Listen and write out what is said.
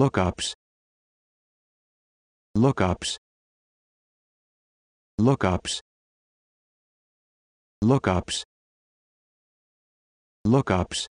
lookups lookups lookups lookups lookups